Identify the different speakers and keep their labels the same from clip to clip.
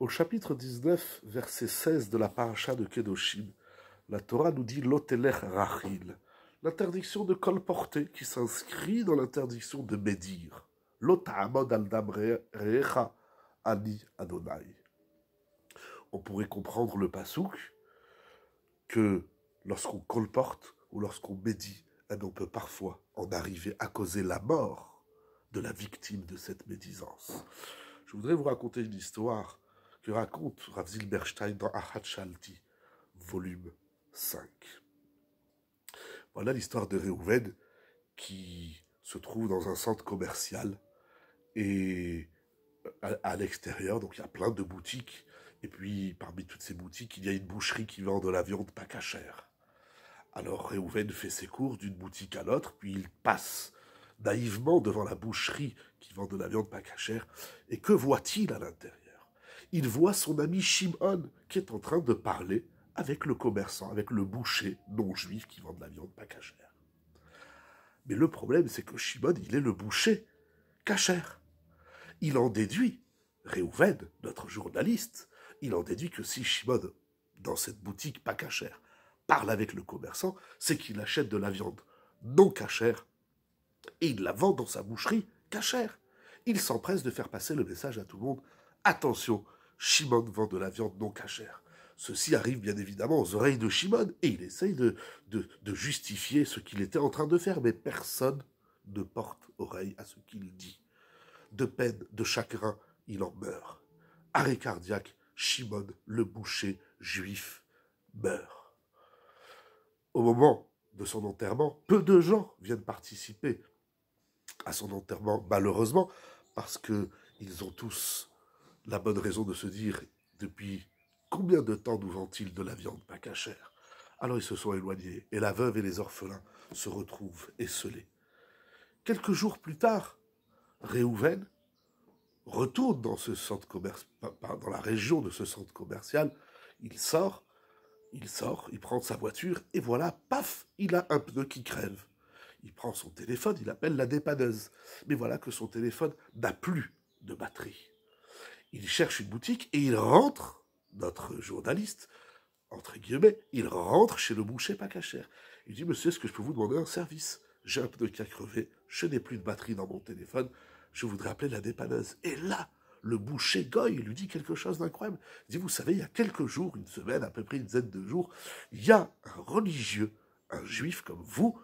Speaker 1: Au chapitre 19, verset 16 de la paracha de Kedoshim, la Torah nous dit l'Otelech Rachil, l'interdiction de colporter qui s'inscrit dans l'interdiction de médire. al On pourrait comprendre le pasouk que lorsqu'on colporte ou lorsqu'on médit, eh ben, on peut parfois en arriver à causer la mort de la victime de cette médisance. Je voudrais vous raconter une histoire que raconte Rav Zilberstein dans Ahad Shalti, volume 5. Voilà l'histoire de Réhouven qui se trouve dans un centre commercial et euh, à, l'extérieur, donc il y a plein de boutiques. Et puis, parmi toutes ces boutiques, il y a une boucherie qui vend de la viande pas cachère. Alors Réhouven fait ses cours d'une boutique à l'autre, puis il passe naïvement devant la boucherie qui vend de la viande pas cachère. Et que voit-il à l'intérieur Il voit son ami Shimon qui est en train de parler avec le commerçant, avec le boucher non juif qui vend de la viande pas cachère. Mais le problème, c'est que Shimon, il est le boucher cachère. Il en déduit, Réhouven, notre journaliste, il en déduit que si Shimon, dans cette boutique pas cachère, parle avec le commerçant, c'est qu'il achète de la viande non cachère et il la vend dans sa boucherie cachère. Il s'empresse de faire passer le message à tout le monde. Attention, Shimon vend de la viande non cachère. Ceci arrive bien évidemment aux oreilles de Shimon et il essaye de, de, justifier ce qu'il était en train de faire, mais personne ne porte oreille à ce qu'il dit. De peine, de chagrin, il en meurt. Arrêt cardiaque, Shimon, le boucher juif, meurt. Au moment de son enterrement, peu de gens viennent participer à son enterrement, malheureusement, parce qu'ils ont tous la bonne raison de se dire depuis combien de temps nous vend ils de la viande pas cachère Alors ils se sont éloignés, et la veuve et les orphelins se retrouvent esselés. Quelques jours plus tard, Réhouven retourne dans ce centre dans la région de ce centre commercial, il sort, il sort, il prend sa voiture, et voilà, paf, il a un pneu qui crève il prend son téléphone, il appelle la dépanneuse. Mais voilà que son téléphone n'a plus de batterie. Il cherche une boutique et il rentre, notre journaliste, entre guillemets, il rentre chez le boucher pas Il dit Monsieur, est-ce que je peux vous demander un service J'ai un peu de a crevé, je n'ai plus de batterie dans mon téléphone, je voudrais appeler la dépanneuse. Et là, le boucher Goy lui dit quelque chose d'incroyable. Il dit Vous savez, il y a quelques jours, une semaine, à peu près une dizaine de jours, il y a un religieux, un juif comme vous,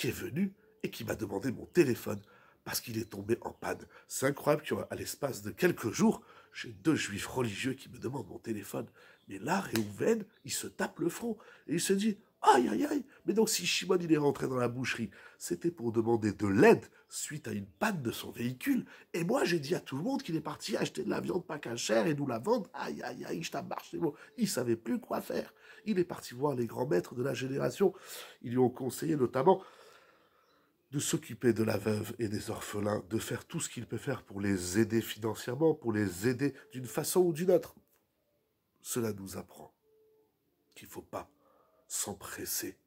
Speaker 1: qui est venu et qui m'a demandé mon téléphone parce qu'il est tombé en panne. C'est incroyable qu'à l'espace de quelques jours, j'ai deux juifs religieux qui me demandent mon téléphone. Mais là, Réhouven, il se tape le front et il se dit Aïe, aïe, aïe Mais donc, si Shimon il est rentré dans la boucherie, c'était pour demander de l'aide suite à une panne de son véhicule. Et moi, j'ai dit à tout le monde qu'il est parti acheter de la viande pas cher et nous la vendre. Aïe, aïe, aïe, je marché bon. Il savait plus quoi faire. Il est parti voir les grands maîtres de la génération. Ils lui ont conseillé notamment de s'occuper de la veuve et des orphelins, de faire tout ce qu'il peut faire pour les aider financièrement, pour les aider d'une façon ou d'une autre. Cela nous apprend qu'il ne faut pas s'empresser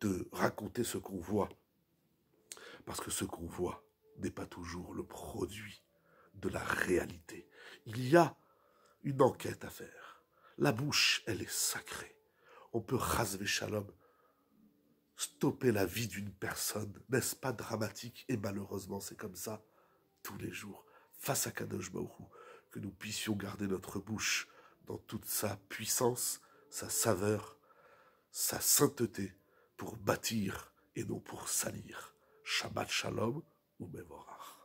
Speaker 1: de raconter ce qu'on voit, parce que ce qu'on voit n'est pas toujours le produit de la réalité. Il y a une enquête à faire. La bouche, elle est sacrée. On peut raser shalom stopper la vie d'une personne. N'est-ce pas dramatique Et malheureusement, c'est comme ça tous les jours, face à Kadosh que nous puissions garder notre bouche dans toute sa puissance, sa saveur, sa sainteté, pour bâtir et non pour salir. Shabbat Shalom ou Mevorach.